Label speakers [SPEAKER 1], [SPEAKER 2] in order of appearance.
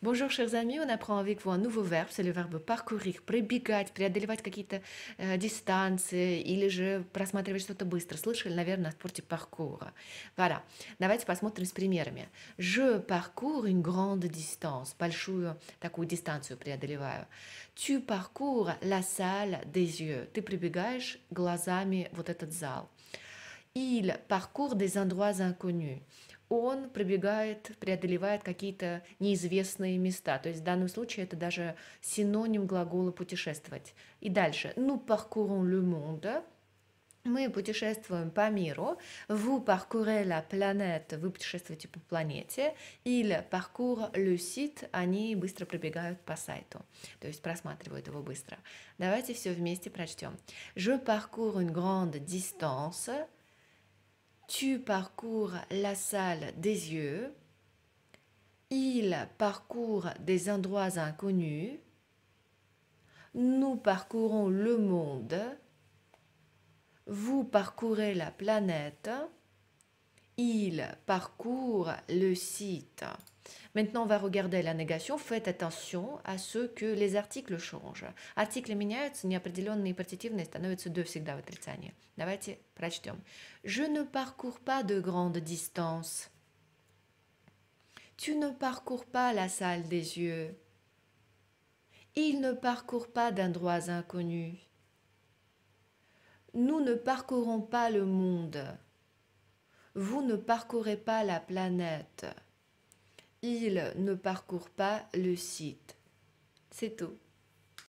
[SPEAKER 1] Bonjour, chers amis, on apprend avec vous un nouveau verbe, c'est le verbe parcourir, пробегать, преодолевать какие-то э, дистанции или же просматривать что-то быстро. Слышали, наверное, о спорте паркура. Voilà. Давайте посмотрим с примерами. Je parcours une grande distance, большую такую дистанцию преодолеваю. Tu parcours la salle des yeux. Ты пробегаешь глазами вот этот зал. Il parcourt des endroits inconnus он пробегает, преодолевает какие-то неизвестные места. То есть в данном случае это даже синоним глагола «путешествовать». И дальше. «Nous parcourons le monde». Мы путешествуем по миру. Vous parcourez la planète. Вы путешествуете по планете. Или parcours le site. Они быстро пробегают по сайту. То есть просматривают его быстро. Давайте все вместе прочтем. Je parcours une grande distance. Tu parcours la salle des yeux. Il parcourt des endroits inconnus. Nous parcourons le monde. Vous parcourez la planète. Il parcourt le site. Maintenant, on va regarder la négation. Faites attention à ce que les articles changent. Articles меняются, неопределенные и партитивные становятся deux всегда в отрицании. Давайте прочтем. Je ne parcours pas de grandes distances. Tu ne parcours pas la salle des yeux. Il ne parcourt pas d'endroits inconnus. Nous ne parcourons pas le monde. Vous ne parcourez pas la planète il ne parcourt pas le site. C'est tout.